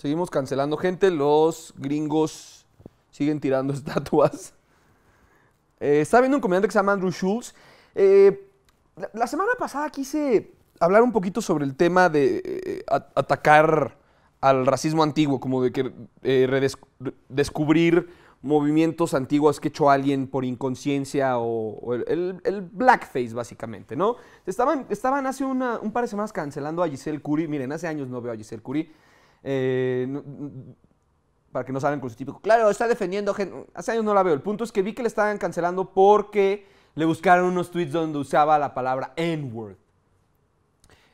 Seguimos cancelando gente. Los gringos siguen tirando estatuas. Eh, Estaba viendo un comediante que se llama Andrew Schultz. Eh, la, semana pasada quise hablar un poquito sobre el tema de eh, atacar al racismo antiguo, como de que descubrir movimientos antiguos que echó alguien por inconsciencia o, el, blackface, básicamente, ¿no? Estaban, estaban hace un par de semanas cancelando a Giselle Curie. Miren, hace años no veo a Giselle Curie. Eh, mm, para que no salgan con su típico. Claro, está defendiendo. Hace años no la veo. El punto es que vi que le estaban cancelando porque le buscaron unos tweets donde usaba la palabra N-word.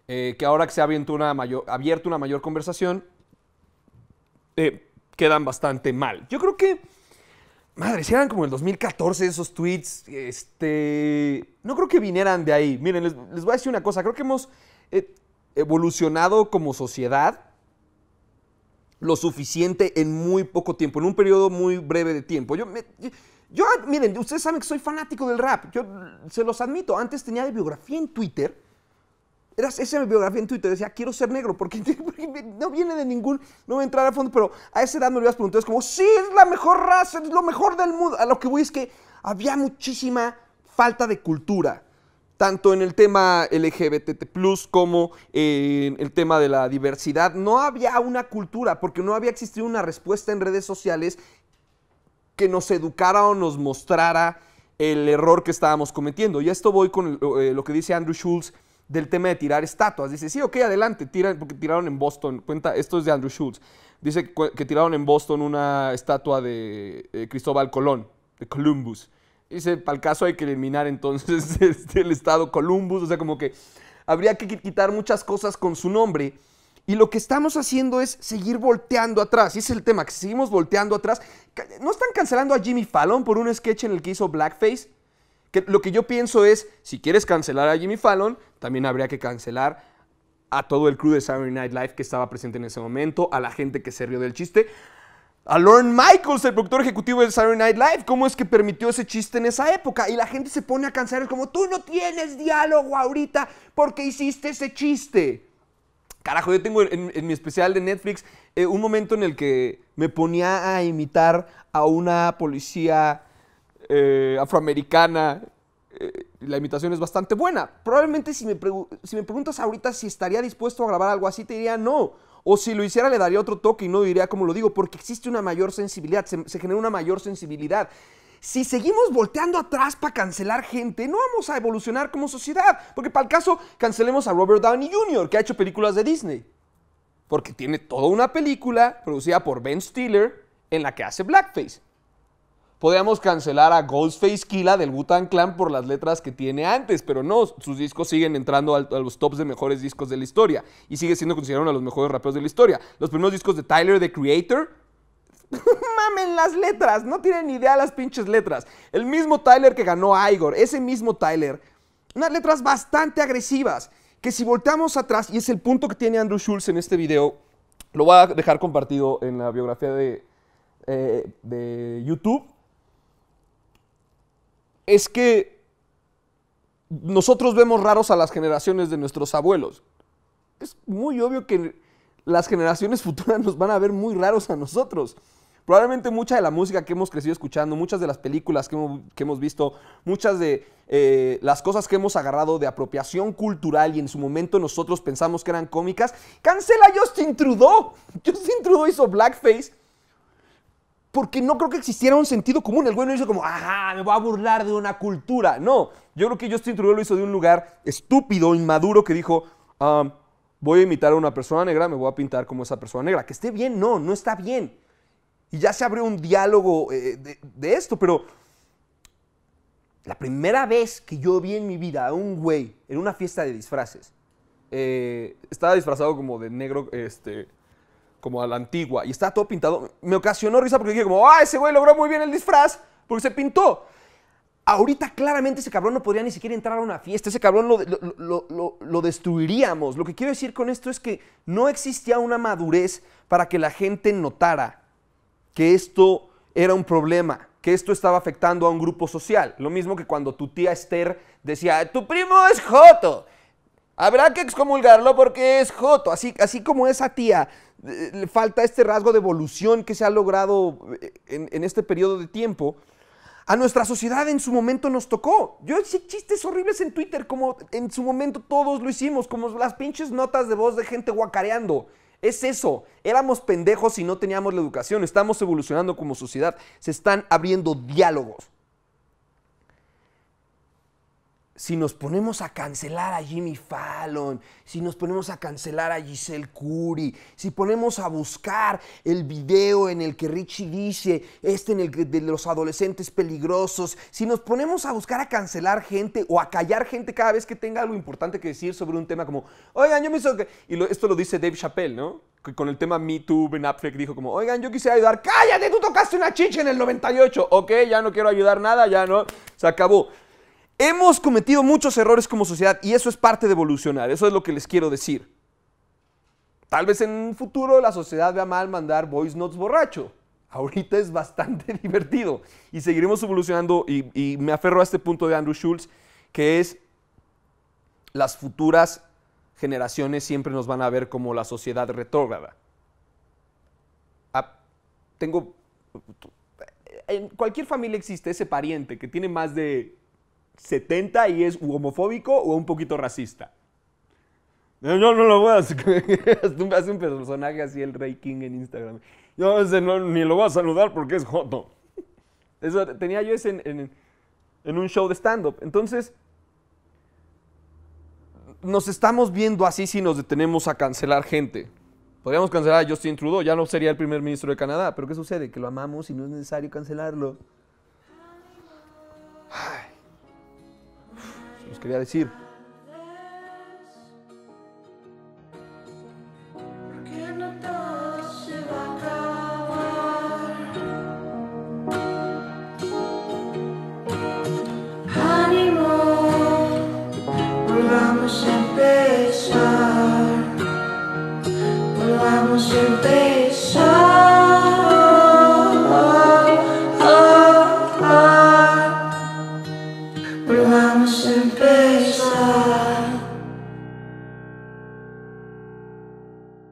Eh, que ahora que se ha abierto una mayor, abierto una mayor conversación, eh, quedan bastante mal. Yo creo que. Madre, si eran como el 2014 esos tweets, este. No creo que vinieran de ahí. Miren, les, voy a decir una cosa. Creo que hemos evolucionado como sociedad lo suficiente en muy poco tiempo, en un periodo muy breve de tiempo. Yo, yo, miren, ustedes saben que soy fanático del rap, yo se los admito, antes tenía de biografía en Twitter, era esa mi biografía en Twitter, decía, quiero ser negro, porque, no viene de ningún, no voy a entrar a fondo, pero a esa edad me lo preguntado, es como, sí, es la mejor raza, es lo mejor del mundo. A lo que voy es que había muchísima falta de cultura tanto en el tema LGBT como en el tema de la diversidad. No había una cultura, porque no había existido una respuesta en redes sociales que nos educara o nos mostrara el error que estábamos cometiendo. Y esto voy con eh, lo que dice Andrew Schultz del tema de tirar estatuas. Dice, sí, ok, adelante, tiran, porque tiraron en Boston. Cuenta, esto es de Andrew Schultz. Dice que, tiraron en Boston una estatua de eh, Cristóbal Colón, de Columbus. Dice, para el caso hay que eliminar entonces este, el estado Columbus, o sea, como que habría que quitar muchas cosas con su nombre. Y lo que estamos haciendo es seguir volteando atrás. Y ese es el tema, que seguimos volteando atrás. ¿No están cancelando a Jimmy Fallon por un sketch en el que hizo blackface? Que lo que yo pienso es, si quieres cancelar a Jimmy Fallon, también habría que cancelar a todo el crew de Saturday Night Live que estaba presente en ese momento, a la gente que se rió del chiste, a Lorne Michaels, el productor ejecutivo de Saturday Night Live, ¿cómo es que permitió ese chiste en esa época? Y la gente se pone a cansar, es como, tú no tienes diálogo ahorita porque hiciste ese chiste. Carajo, yo tengo en, mi especial de Netflix eh, un momento en el que me ponía a imitar a una policía eh, afroamericana eh, la imitación es bastante buena. Probablemente si me, si me, preguntas ahorita si estaría dispuesto a grabar algo así, te diría no. O si lo hiciera le daría otro toque y no diría como lo digo, porque existe una mayor sensibilidad, se, genera una mayor sensibilidad. Si seguimos volteando atrás para cancelar gente, no vamos a evolucionar como sociedad. Porque para el caso, cancelemos a Robert Downey Jr., que ha hecho películas de Disney. Porque tiene toda una película producida por Ben Stiller en la que hace blackface. Podíamos cancelar a Ghostface Killa del Wu-Tang Clan por las letras que tiene antes, pero no, sus discos siguen entrando a, los tops de mejores discos de la historia y sigue siendo considerado uno de los mejores raperos de la historia. Los primeros discos de Tyler, The Creator, Mamen las letras, no tienen ni idea las pinches letras. El mismo Tyler que ganó a Igor, ese mismo Tyler, unas letras bastante agresivas, que si volteamos atrás, y es el punto que tiene Andrew Schulz en este video, lo voy a dejar compartido en la biografía de, eh, de YouTube, es que nosotros vemos raros a las generaciones de nuestros abuelos. Es muy obvio que las generaciones futuras nos van a ver muy raros a nosotros. Probablemente mucha de la música que hemos crecido escuchando, muchas de las películas que hemos, visto, muchas de eh, las cosas que hemos agarrado de apropiación cultural y en su momento nosotros pensamos que eran cómicas, cancela Justin Trudeau. Justin Trudeau hizo blackface porque no creo que existiera un sentido común. El güey no hizo como, ajá, me voy a burlar de una cultura. No, yo creo que Justin Trudeau lo hizo de un lugar estúpido, inmaduro, que dijo, voy a imitar a una persona negra, me voy a pintar como esa persona negra. Que esté bien, no, no está bien. Y ya se abrió un diálogo eh, de, esto, pero la primera vez que yo vi en mi vida a un güey en una fiesta de disfraces, eh, estaba disfrazado como de negro, este, como a la antigua, y estaba todo pintado. Me ocasionó risa porque dije como, ah, ese güey logró muy bien el disfraz, porque se pintó. Ahorita claramente ese cabrón no podría ni siquiera entrar a una fiesta, ese cabrón lo, lo, destruiríamos. Lo que quiero decir con esto es que no existía una madurez para que la gente notara que esto era un problema, que esto estaba afectando a un grupo social. Lo mismo que cuando tu tía Esther decía, tu primo es Joto, Habrá que excomulgarlo porque es joto, así, así como esa tía. Le falta este rasgo de evolución que se ha logrado eh, en, en este periodo de tiempo. A nuestra sociedad en su momento nos tocó. Yo hice chistes horribles en Twitter, como en su momento todos lo hicimos, como las pinches notas de voz de gente guacareando. Es eso, éramos pendejos y no teníamos la educación, estamos evolucionando como sociedad, se están abriendo diálogos si nos ponemos a cancelar a Jimmy Fallon, si nos ponemos a cancelar a Giselle Curry, si ponemos a buscar el video en el que Richie dice, este en el que de los adolescentes peligrosos, si nos ponemos a buscar a cancelar gente o a callar gente cada vez que tenga algo importante que decir sobre un tema como, oigan, yo me hizo... Y esto lo dice Dave Chappelle, ¿no? Que con el tema Me Too, Ben dijo como, oigan, yo quisiera ayudar, cállate, tú tocaste una chicha en el 98, ok, ya no quiero ayudar nada, ya no, se acabó. Hemos cometido muchos errores como sociedad y eso es parte de evolucionar, eso es lo que les quiero decir. Tal vez en un futuro la sociedad vea mal mandar voice notes borracho. Ahorita es bastante divertido y seguiremos evolucionando y, me aferro a este punto de Andrew Schultz, que es las futuras generaciones siempre nos van a ver como la sociedad retrógrada. Ah, tengo... En cualquier familia existe ese pariente que tiene más de 70 y es homofóbico o un poquito racista. Yo no lo voy a hacer Tú haces un personaje así, el Rey King en Instagram. Yo a no, ni lo voy a saludar porque es joto. Eso, tenía yo ese en, en, en un show de stand-up. Entonces, nos estamos viendo así si nos detenemos a cancelar gente. Podríamos cancelar a Justin Trudeau, ya no sería el primer ministro de Canadá. Pero ¿qué sucede? Que lo amamos y no es necesario cancelarlo. Quería decir, no se va a acabar. Animo, volvamos a empezar, volvamos a empezar.